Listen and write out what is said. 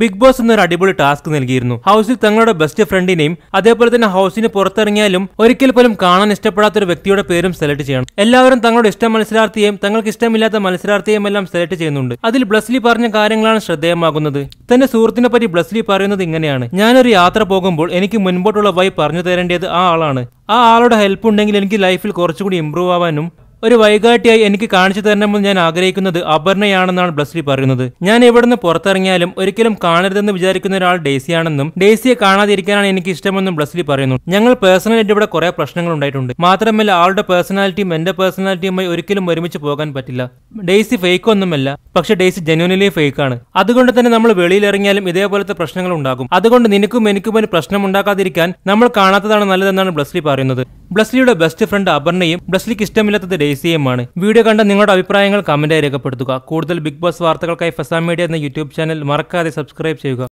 big boss എന്നൊരു അടിപൊളി task നൽകിയിരുന്നു ഹൗസിൽ തങ്ങളുടെ ബെസ്റ്റ് ഫ്രണ്ടിനെയും അതേപോലെ തന്നെ ഹൌസിന് പുറത്തിറങ്ങിയാലും ഒരിക്കൽ പോലും കാണാൻ ഇഷ്ടപ്പെടാത്ത ഒരു വ്യക്തിയുടെ പേരും സെലക്ട് ചെയ്യണം എല്ലാവരും തങ്ങളുടെ ഇഷ്ട മത്സരാർത്ഥിയെയും തങ്ങൾക്ക് ഇഷ്ടമില്ലാത്ത മത്സരാർത്ഥിയെയും എല്ലാം സെലക്ട് ചെയ്യുന്നുണ്ട് അതിൽ ബ്ലസ്ലി പറഞ്ഞ കാര്യങ്ങളാണ് ശ്രദ്ധേയമാകുന്നത് തന്റെ സുഹൃത്തിനെ പറ്റി ബ്ലസ്ലി പറയുന്നത് ഇങ്ങനെയാണ് ഞാനൊരു യാത്ര പോകുമ്പോൾ എനിക്ക് മുൻപോട്ടുള്ള വൈ പറഞ്ഞു തരേണ്ടത് ആ ആളാണ് ആ ആളുടെ ഹെൽപ്പ് ഉണ്ടെങ്കിൽ എനിക്ക് ലൈഫിൽ കുറച്ചുകൂടി ഇമ്പ്രൂവ് ആവാനും ഒരു വൈകാട്ടിയായി എനിക്ക് കാണിച്ചു തരണമെന്ന് ഞാൻ ആഗ്രഹിക്കുന്നത് അപർണയാണെന്നാണ് ബ്ലസ്ലി പറയുന്നത് ഞാൻ എവിടുന്ന് പുറത്തിറങ്ങിയാലും ഒരിക്കലും കാണരുതെന്ന് വിചാരിക്കുന്ന ഒരാൾ ഡേസിയാണെന്നും ഡേസിയെ കാണാതിരിക്കാനാണ് എനിക്ക് ഇഷ്ടമെന്നും ബ്ലസ്ലി പറയുന്നു ഞങ്ങൾ പേഴ്സണലായിട്ട് ഇവിടെ കുറെ പ്രശ്നങ്ങൾ ഉണ്ടായിട്ടുണ്ട് മാത്രമല്ല ആളുടെ പേഴ്സണാലിറ്റിയും എന്റെ പേഴ്സണാലിറ്റിയുമായി ഒരിക്കലും ഒരുമിച്ച് പോകാൻ പറ്റില്ല ഡേസി ഫേക്ക് ഒന്നുമല്ല പക്ഷെ ഡേസി ജെന്യൂനിലി ഫേക്ക് ആണ് അതുകൊണ്ട് തന്നെ നമ്മൾ വെളിയിലിറങ്ങിയാലും ഇതേപോലത്തെ പ്രശ്നങ്ങൾ ഉണ്ടാകും അതുകൊണ്ട് നിനക്കും എനിക്കും ഒരു പ്രശ്നം ഉണ്ടാക്കാതിരിക്കാൻ നമ്മൾ കാണാത്തതാണ് നല്ലതെന്നാണ് ബ്ലസ്ലി പറയുന്നത് ബ്ലസ്ലിയുടെ ബെസ്റ്റ് ഫ്രണ്ട് അപർണയും ബ്ലസ്ലിക്ക് ഇഷ്ടമില്ലാത്തത് ഡേസിയുമാണ് വീഡിയോ കണ്ട നിങ്ങളുടെ അഭിപ്രായങ്ങൾ കമന്റായി രേഖപ്പെടുത്തുക കൂടുതൽ ബിഗ് ബോസ് വാർത്തകൾക്കായി ഫസാം മീഡിയ എന്ന യൂട്യൂബ് ചാനൽ മറക്കാതെ സബ്സ്ക്രൈബ് ചെയ്യുക